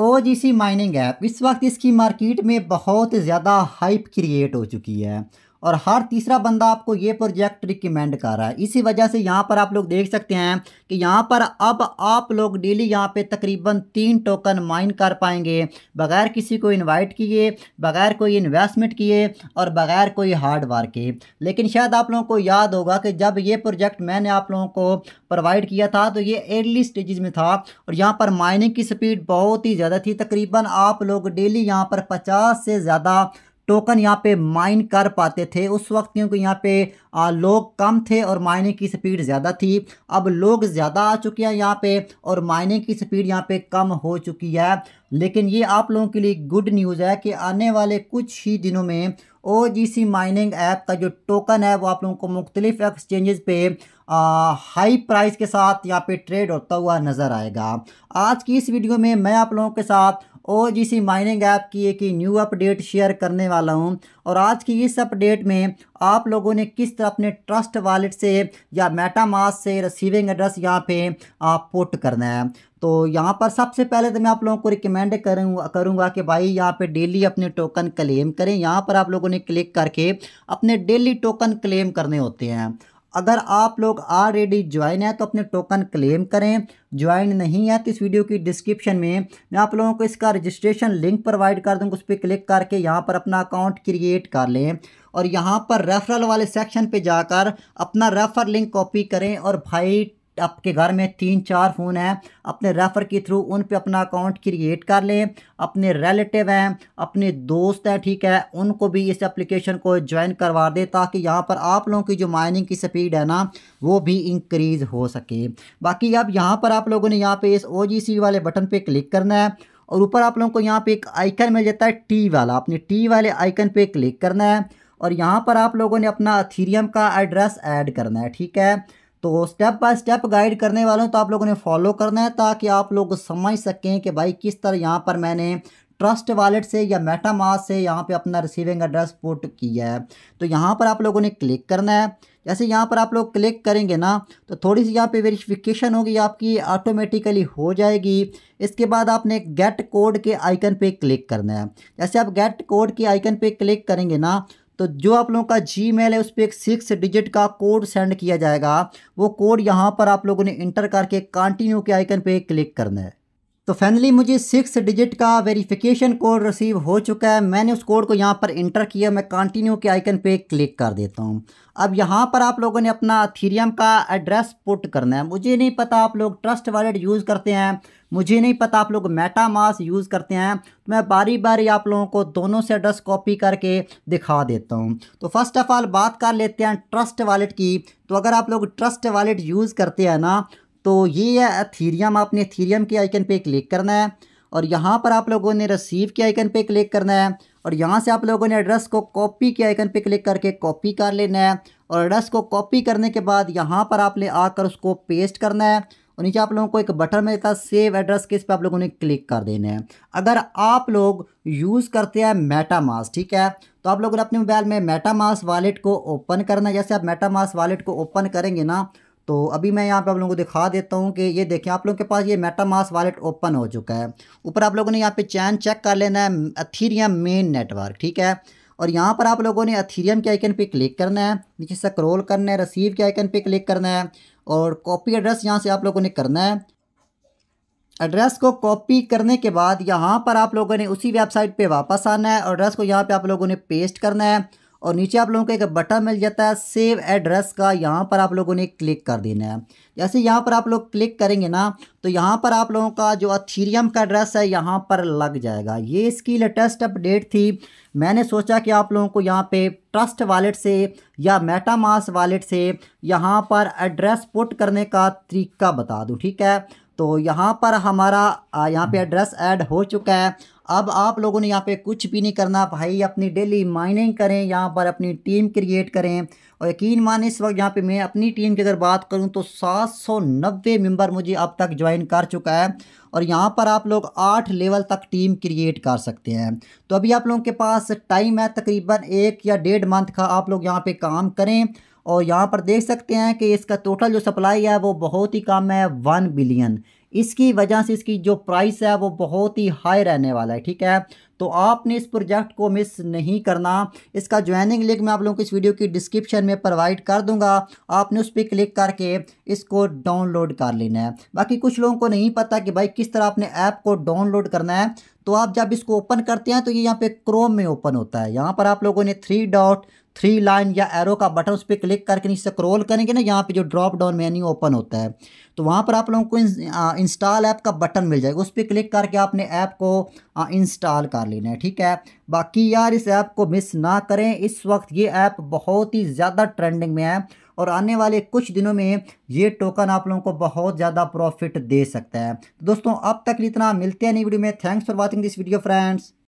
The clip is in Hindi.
ओ जी सी माइनिंग ऐप इस वक्त इसकी मार्केट में बहुत ज़्यादा हाइप क्रिएट हो चुकी है और हर तीसरा बंदा आपको ये प्रोजेक्ट रिकमेंड कर रहा है इसी वजह से यहाँ पर आप लोग देख सकते हैं कि यहाँ पर अब आप लोग डेली यहाँ पे तकरीबन तीन टोकन माइन कर पाएंगे बगैर किसी को इनवाइट किए बगैर कोई इन्वेस्टमेंट किए और बगैर कोई हार्ड वर्क के लेकिन शायद आप लोगों को याद होगा कि जब ये प्रोजेक्ट मैंने आप लोगों को प्रोवाइड किया था तो ये अर्ली स्टेज़ में था और यहाँ पर माइनिंग की स्पीड बहुत ही ज़्यादा थी तकरीबन आप लोग डेली यहाँ पर पचास से ज़्यादा टोकन यहाँ पे माइन कर पाते थे उस वक्त क्योंकि यहाँ पे आ, लोग कम थे और माइनिंग की स्पीड ज़्यादा थी अब लोग ज़्यादा आ चुके हैं यहाँ पे और माइनिंग की स्पीड यहाँ पे कम हो चुकी है लेकिन ये आप लोगों के लिए गुड न्यूज़ है कि आने वाले कुछ ही दिनों में ओ माइनिंग ऐप का जो टोकन है वो आप लोगों को मुख्तलिफ एक्सचेंजेस पे आ, हाई प्राइस के साथ यहाँ पे ट्रेड होता हुआ नज़र आएगा आज की इस वीडियो में मैं आप लोगों के साथ और इसी माइनिंग ऐप की एक न्यू अपडेट शेयर करने वाला हूं और आज की इस अपडेट में आप लोगों ने किस तरह अपने ट्रस्ट वॉलेट से या मेटामास से रिसीविंग एड्रेस यहाँ पे आप पुट करना है तो यहाँ पर सबसे पहले तो मैं आप लोगों को रिकमेंड करूँगा करूँगा कि भाई यहाँ पे डेली अपने टोकन क्लेम करें यहाँ पर आप लोगों ने क्लिक करके अपने डेली टोकन क्लेम करने होते हैं अगर आप लोग ऑलरेडी ज्वाइन है तो अपने टोकन क्लेम करें ज्वाइन नहीं है तो इस वीडियो की डिस्क्रिप्शन में मैं आप लोगों को इसका रजिस्ट्रेशन लिंक प्रोवाइड कर दूँगा उस पर क्लिक करके यहाँ पर अपना अकाउंट क्रिएट कर लें और यहाँ पर रेफरल वाले सेक्शन पे जाकर अपना रेफर लिंक कॉपी करें और भाई आपके घर में तीन चार फ़ोन हैं अपने रेफ़र के थ्रू उन पे अपना अकाउंट क्रिएट कर लें अपने रिलेटिव हैं अपने दोस्त हैं ठीक है उनको भी इस एप्लीकेशन को ज्वाइन करवा दें ताकि यहाँ पर आप लोगों की जो माइनिंग की स्पीड है ना वो भी इंक्रीज़ हो सके बाकी अब यहाँ पर आप लोगों ने यहाँ पर इस ओ वाले बटन पर क्लिक करना है और ऊपर आप लोगों को यहाँ पर एक आइकन मिल जाता है टी वाला अपने टी वाले आइकन पर क्लिक करना है और यहाँ पर आप लोगों ने अपना अथीरियम का एड्रेस ऐड करना है ठीक है तो स्टेप बाय स्टेप गाइड करने वाले हैं तो आप लोगों ने फॉलो करना है ताकि आप लोग समझ सकें कि भाई किस तरह यहाँ पर मैंने ट्रस्ट वॉलेट से या मेटामास से यहाँ पे अपना रिसीविंग एड्रेस पुट किया है तो यहाँ पर आप लोगों ने क्लिक करना है जैसे यहाँ पर आप लोग क्लिक करेंगे ना तो थोड़ी सी यहाँ पे वेरिफिकेशन होगी आपकी ऑटोमेटिकली हो जाएगी इसके बाद आपने गेट कोड के आइकन पे क्लिक करना है जैसे आप गेट कोड के आइकन पे क्लिक करेंगे ना तो जो आप लोगों का जी मेल है उस पर एक सिक्स डिजिट का कोड सेंड किया जाएगा वो कोड यहाँ पर आप लोगों ने इंटर करके कंटिन्यू के आइकन पे क्लिक करना है तो फाइनली मुझे सिक्स डिजिट का वेरिफिकेशन कोड रिसीव हो चुका है मैंने उस कोड को यहाँ पर इंटर किया मैं कंटिन्यू के आइकन पे क्लिक कर देता हूँ अब यहाँ पर आप लोगों ने अपना थीरियम का एड्रेस पुट करना है मुझे नहीं पता आप लोग ट्रस्ट वॉलेट यूज़ करते हैं मुझे नहीं पता आप लोग मेटा मास यूज़ करते हैं तो मैं बारी बारी आप लोगों को दोनों से एड्रेस कॉपी करके दिखा देता हूँ तो फर्स्ट ऑफ़ ऑल बात कर लेते हैं ट्रस्ट वॉलेट की तो अगर आप लोग ट्रस्ट वॉलेट यूज़ करते हैं ना तो ये है थीरियम आपने थीरियम के आइकन पे क्लिक करना है और यहाँ पर आप लोगों ने रसीव के आइकन पे क्लिक करना है और यहाँ से आप लोगों ने एड्रेस को कॉपी के आइकन पे क्लिक करके कॉपी कर लेना है और एड्रेस को कॉपी करने के बाद यहाँ पर आपने आकर उसको पेस्ट करना है और तो नीचे आप लोगों को एक बटन मिलता है सेव एड्रेस के इस पर आप लोगों ने क्लिक कर देना है अगर आप लोग यूज़ करते हैं मेटामास ठीक है तो आप लोगों ने अपने मोबाइल में मेटामास वालेट को ओपन करना है जैसे आप मेटामास वालेट को ओपन करेंगे ना तो अभी मैं यहाँ पे आप लोगों को दिखा देता हूँ कि ये देखें आप लोगों के पास ये मेटामास वालेट ओपन हो चुका है ऊपर आप लोगों ने यहाँ पे चैन चेक कर लेना है अथीरियम मेन नेटवर्क ठीक है और यहाँ पर आप लोगों ने अथीरियम के आइकन पे क्लिक करना है नीचे क्रोल करना है रसीव के आइकन पे क्लिक करना है और कॉपी एड्रेस यहाँ से आप लोगों ने करना है एड्रेस को कॉपी करने के बाद यहाँ पर आप लोगों ने उसी वेबसाइट पे वापस आना है और एड्रेस को यहाँ पे आप लोगों ने पेस्ट करना है और नीचे आप लोगों को एक बटन मिल जाता है सेव एड्रेस का यहाँ पर आप लोगों ने क्लिक कर देना है जैसे यहाँ पर आप लोग क्लिक करेंगे ना तो यहाँ पर आप लोगों का जो अथीरियम का एड्रेस है यहाँ पर लग जाएगा ये इसकी लेटेस्ट अपडेट थी मैंने सोचा कि आप लोगों को यहाँ पे ट्रस्ट वॉलेट से या मेटामास वॉलेट से यहाँ पर एड्रेस पुट करने का तरीका बता दूँ ठीक है तो यहाँ पर हमारा यहाँ पे एड्रेस ऐड हो चुका है अब आप लोगों ने यहाँ पे कुछ भी नहीं करना भाई अपनी डेली माइनिंग करें यहाँ पर अपनी टीम क्रिएट करें और यकीन माने इस वक्त यहाँ पे मैं अपनी टीम की अगर बात करूँ तो 790 मेम्बर मुझे अब तक ज्वाइन कर चुका है और यहाँ पर आप लोग आठ लेवल तक टीम क्रिएट कर सकते हैं तो अभी आप लोगों के पास टाइम है तकरीबन एक या डेढ़ मंथ का आप लोग यहाँ पर काम करें और यहाँ पर देख सकते हैं कि इसका टोटल जो सप्लाई है वो बहुत ही कम है वन बिलियन इसकी वजह से इसकी जो प्राइस है वो बहुत ही हाई रहने वाला है ठीक है तो आपने इस प्रोजेक्ट को मिस नहीं करना इसका ज्वाइनिंग लिंक मैं आप लोगों को इस वीडियो की डिस्क्रिप्शन में प्रोवाइड कर दूंगा आपने उस पर क्लिक करके इसको डाउनलोड कर लेना है बाकी कुछ लोगों को नहीं पता कि भाई किस तरह आपने ऐप को डाउनलोड करना है तो आप जब इसको ओपन करते हैं तो ये यहाँ पे क्रोम में ओपन होता है यहाँ पर आप लोगों ने थ्री डॉट थ्री लाइन या एरो का बटन उस पर क्लिक करके नीचे क्रोल करेंगे ना यहाँ पे जो ड्रॉप डाउन मेन्यू ओपन होता है तो वहाँ पर आप लोगों को इंस्टॉल ऐप का बटन मिल जाएगा उस पर क्लिक करके आपने ऐप को इंस्टॉल कर लेना है ठीक है बाकी यार इस ऐप को मिस ना करें इस वक्त ये ऐप बहुत ही ज़्यादा ट्रेंडिंग में है और आने वाले कुछ दिनों में ये टोकन आप लोगों को बहुत ज़्यादा प्रॉफिट दे सकता है दोस्तों अब तक इतना मिलते हैं नई वीडियो में thanks for watching this video friends